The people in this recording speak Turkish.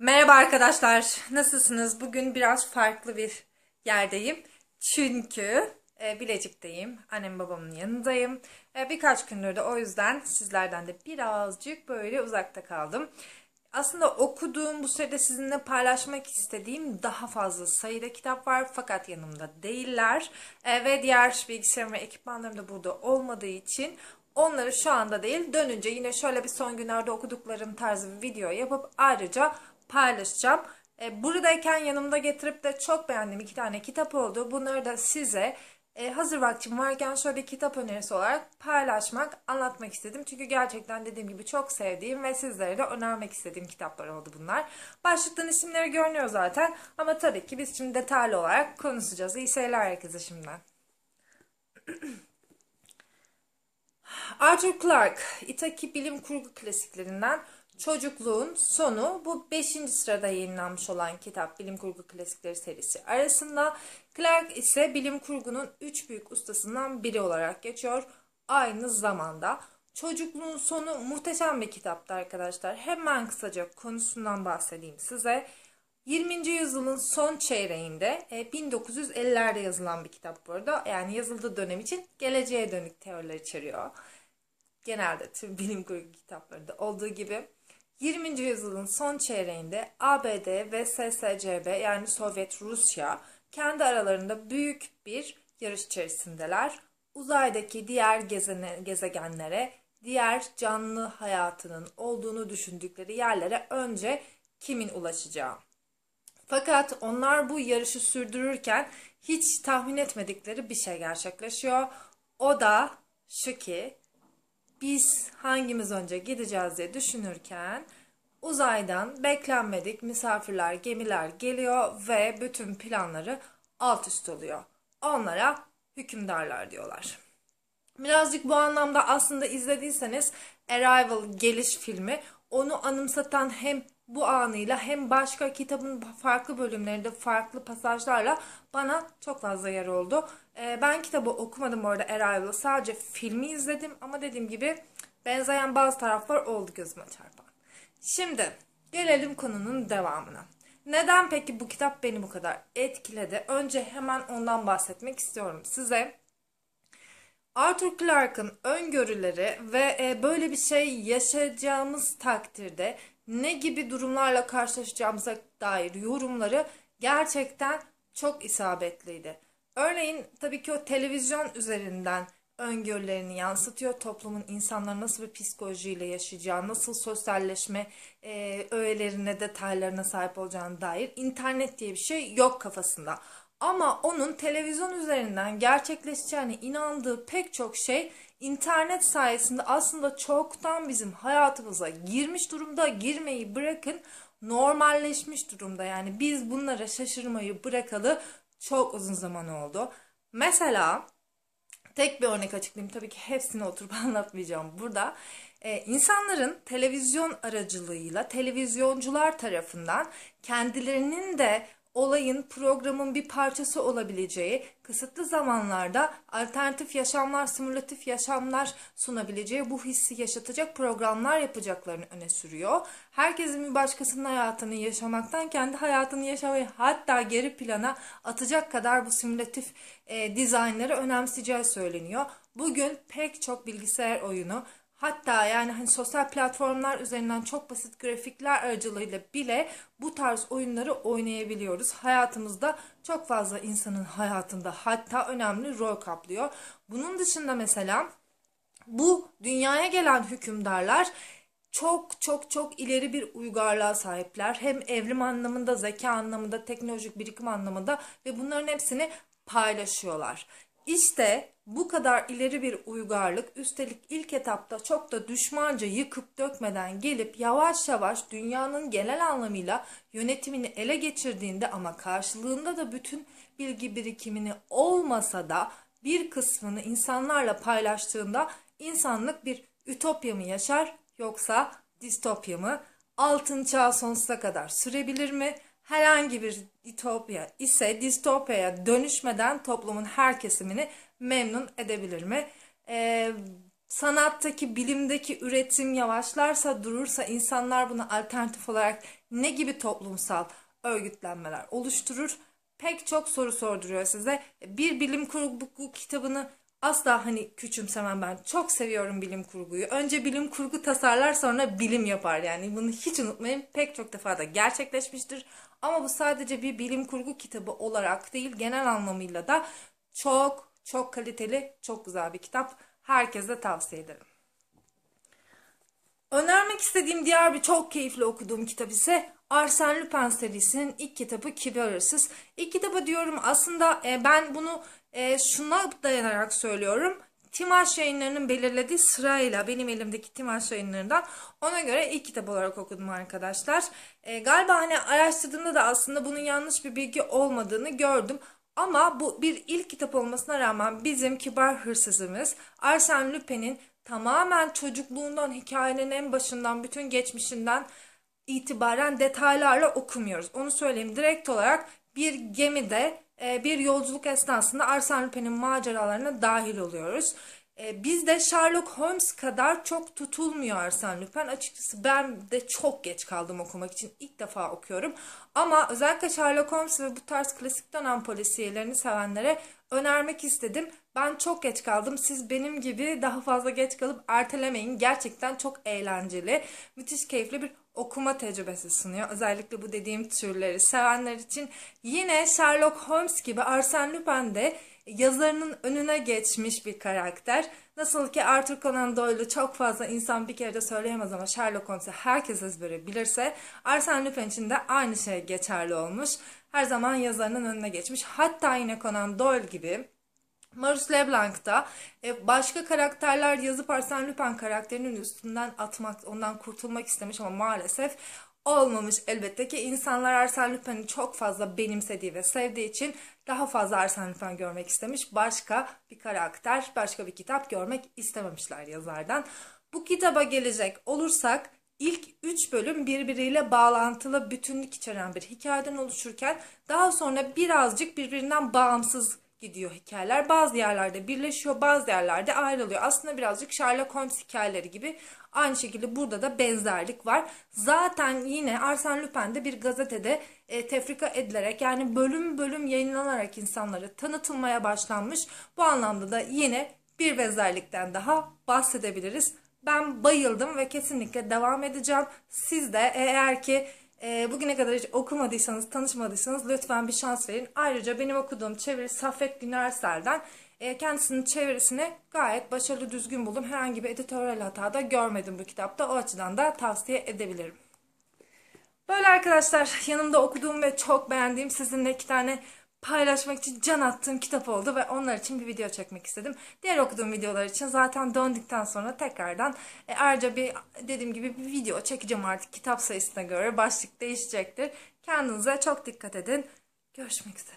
Merhaba arkadaşlar, nasılsınız? Bugün biraz farklı bir yerdeyim. Çünkü e, Bilecik'teyim, annem babamın yanındayım. E, birkaç gündür de o yüzden sizlerden de birazcık böyle uzakta kaldım. Aslında okuduğum, bu sürede sizinle paylaşmak istediğim daha fazla sayıda kitap var fakat yanımda değiller. E, ve diğer bilgisayarım ve ekipmanlarım da burada olmadığı için onları şu anda değil dönünce yine şöyle bir son günlerde okuduklarım tarzı bir video yapıp ayrıca paylaşacağım. E, buradayken yanımda getirip de çok beğendiğim iki tane kitap oldu. Bunları da size e, hazır vaktim varken şöyle kitap önerisi olarak paylaşmak, anlatmak istedim. Çünkü gerçekten dediğim gibi çok sevdiğim ve sizlere de önermek istediğim kitaplar oldu bunlar. Başlıktan isimleri görünüyor zaten ama tabii ki biz şimdi detaylı olarak konuşacağız. İyi seyirler herkese şimdiden. Arthur Clarke, İtaki bilim kurgu klasiklerinden Çocukluğun Sonu bu 5. sırada yayınlanmış olan kitap bilim kurgu klasikleri serisi arasında. Clark ise bilim kurgunun 3 büyük ustasından biri olarak geçiyor. Aynı zamanda Çocukluğun Sonu muhteşem bir kitaptı arkadaşlar. Hemen kısaca konusundan bahsedeyim size. 20. yüzyılın son çeyreğinde 1950'lerde e, yazılan bir kitap burada Yani yazıldığı dönem için geleceğe dönük teoriler içeriyor. Genelde tüm bilim kurgu kitaplarında olduğu gibi. 20. yüzyılın son çeyreğinde ABD ve SSCB yani Sovyet Rusya kendi aralarında büyük bir yarış içerisindeler. Uzaydaki diğer gezene, gezegenlere, diğer canlı hayatının olduğunu düşündükleri yerlere önce kimin ulaşacağı. Fakat onlar bu yarışı sürdürürken hiç tahmin etmedikleri bir şey gerçekleşiyor. O da şu ki biz hangimiz önce gideceğiz diye düşünürken uzaydan beklenmedik misafirler, gemiler geliyor ve bütün planları alt üst oluyor. Onlara hükümdarlar diyorlar. Birazcık bu anlamda aslında izlediyseniz Arrival geliş filmi onu anımsatan hem bu anıyla hem başka kitabın farklı bölümlerinde farklı pasajlarla bana çok fazla yer oldu. Ee, ben kitabı okumadım orada arada Arrival'ı sadece filmi izledim ama dediğim gibi benzeyen bazı taraflar oldu gözüme çarpan. Şimdi gelelim konunun devamına. Neden peki bu kitap beni bu kadar etkiledi? Önce hemen ondan bahsetmek istiyorum size. Arthur Clarke'ın öngörüleri ve e, böyle bir şey yaşayacağımız takdirde ne gibi durumlarla karşılaşacağımıza dair yorumları gerçekten çok isabetliydi. Örneğin tabii ki o televizyon üzerinden öngörülerini yansıtıyor. Toplumun insanlar nasıl bir psikolojiyle yaşayacağı, nasıl sosyalleşme e, öğelerine, detaylarına sahip olacağına dair internet diye bir şey yok kafasında. Ama onun televizyon üzerinden gerçekleşeceğine inandığı pek çok şey internet sayesinde aslında çoktan bizim hayatımıza girmiş durumda. Girmeyi bırakın normalleşmiş durumda. Yani biz bunlara şaşırmayı bırakalı çok uzun zaman oldu. Mesela tek bir örnek açıklayayım. Tabii ki hepsini oturup anlatmayacağım burada. Ee, insanların televizyon aracılığıyla televizyoncular tarafından kendilerinin de olayın, programın bir parçası olabileceği, kısıtlı zamanlarda alternatif yaşamlar, simülatif yaşamlar sunabileceği, bu hissi yaşatacak programlar yapacaklarını öne sürüyor. Herkesin bir başkasının hayatını yaşamaktan kendi hayatını yaşamayı hatta geri plana atacak kadar bu simülatif e, dizaynları önemseyeceği söyleniyor. Bugün pek çok bilgisayar oyunu, Hatta yani hani sosyal platformlar üzerinden çok basit grafikler aracılığıyla bile bu tarz oyunları oynayabiliyoruz. Hayatımızda çok fazla insanın hayatında hatta önemli rol kaplıyor. Bunun dışında mesela bu dünyaya gelen hükümdarlar çok çok çok ileri bir uygarlığa sahipler. Hem evrim anlamında, zeka anlamında, teknolojik birikim anlamında ve bunların hepsini paylaşıyorlar. İşte bu kadar ileri bir uygarlık üstelik ilk etapta çok da düşmanca yıkıp dökmeden gelip yavaş yavaş dünyanın genel anlamıyla yönetimini ele geçirdiğinde ama karşılığında da bütün bilgi birikimini olmasa da bir kısmını insanlarla paylaştığında insanlık bir ütopya mı yaşar yoksa distopya mı? Altın çağ sonsuza kadar sürebilir mi? Herhangi bir ütopya ise distopyaya dönüşmeden toplumun her kesimini memnun edebilir mi? Ee, sanattaki, bilimdeki üretim yavaşlarsa, durursa insanlar buna alternatif olarak ne gibi toplumsal örgütlenmeler oluşturur? Pek çok soru sorduruyor size. Bir bilim kurgu kitabını asla hani küçümsemem ben. Çok seviyorum bilim kurguyu. Önce bilim kurgu tasarlar sonra bilim yapar yani. Bunu hiç unutmayın. Pek çok defa da gerçekleşmiştir. Ama bu sadece bir bilim kurgu kitabı olarak değil genel anlamıyla da çok çok kaliteli, çok güzel bir kitap. Herkese tavsiye ederim. Önermek istediğim diğer bir çok keyifli okuduğum kitap ise Arsène Lupin serisinin ilk kitabı Kibarısız. İlk kitabı diyorum aslında e, ben bunu e, şuna dayanarak söylüyorum. Timaş yayınlarının belirlediği sırayla benim elimdeki Timaş yayınlarından ona göre ilk kitap olarak okudum arkadaşlar. E, galiba hani araştırdığımda da aslında bunun yanlış bir bilgi olmadığını gördüm. Ama bu bir ilk kitap olmasına rağmen bizim kibar hırsızımız Arsène Lupin'in tamamen çocukluğundan, hikayenin en başından, bütün geçmişinden itibaren detaylarla okumuyoruz. Onu söyleyeyim. Direkt olarak bir gemide e, bir yolculuk esnasında Arsène Lupin'in maceralarına dahil oluyoruz. E, biz de Sherlock Holmes kadar çok tutulmuyor Arsene Lupin. Açıkçası ben de çok geç kaldım okumak için. İlk defa okuyorum. Ama özellikle Sherlock Holmes ve bu tarz klasik dönem polisiyelerini sevenlere önermek istedim. Ben çok geç kaldım. Siz benim gibi daha fazla geç kalıp ertelemeyin. Gerçekten çok eğlenceli, müthiş keyifli bir okuma tecrübesi sunuyor. Özellikle bu dediğim türleri sevenler için yine Sherlock Holmes gibi Arsene Lupin de yazarının önüne geçmiş bir karakter. Nasıl ki Arthur Conan Doyle'u çok fazla insan bir kere de söyleyemez ama Sherlock Holmes'u herkes ezbere bilirse Arsene Lupin için de aynı şey geçerli olmuş. Her zaman yazarının önüne geçmiş. Hatta yine Conan Doyle gibi Marius Leblanc da e, başka karakterler yazıp Arsene Lupin karakterinin üstünden atmak, ondan kurtulmak istemiş ama maalesef olmamış elbette ki. insanlar Arsene Lupin'i çok fazla benimsediği ve sevdiği için daha fazla Arsene Lupin görmek istemiş. Başka bir karakter, başka bir kitap görmek istememişler yazardan. Bu kitaba gelecek olursak ilk 3 bölüm birbiriyle bağlantılı bütünlük içeren bir hikayeden oluşurken daha sonra birazcık birbirinden bağımsız gidiyor hikayeler. Bazı yerlerde birleşiyor, bazı yerlerde ayrılıyor. Aslında birazcık Sherlock Holmes hikayeleri gibi aynı şekilde burada da benzerlik var. Zaten yine Arsene Lupin de bir gazetede e, tefrika edilerek yani bölüm bölüm yayınlanarak insanlara tanıtılmaya başlanmış. Bu anlamda da yine bir benzerlikten daha bahsedebiliriz. Ben bayıldım ve kesinlikle devam edeceğim. Siz de eğer ki e, bugüne kadar hiç okumadıysanız, tanışmadıysanız lütfen bir şans verin. Ayrıca benim okuduğum çeviri Safet Günersel'den e, kendisinin çevirisini gayet başarılı düzgün buldum. Herhangi bir editörel hata da görmedim bu kitapta. O açıdan da tavsiye edebilirim. Böyle arkadaşlar yanımda okuduğum ve çok beğendiğim sizinle iki tane paylaşmak için can attığım kitap oldu ve onlar için bir video çekmek istedim. Diğer okuduğum videolar için zaten döndükten sonra tekrardan e, ayrıca bir dediğim gibi bir video çekeceğim artık kitap sayısına göre başlık değişecektir. Kendinize çok dikkat edin. Görüşmek üzere.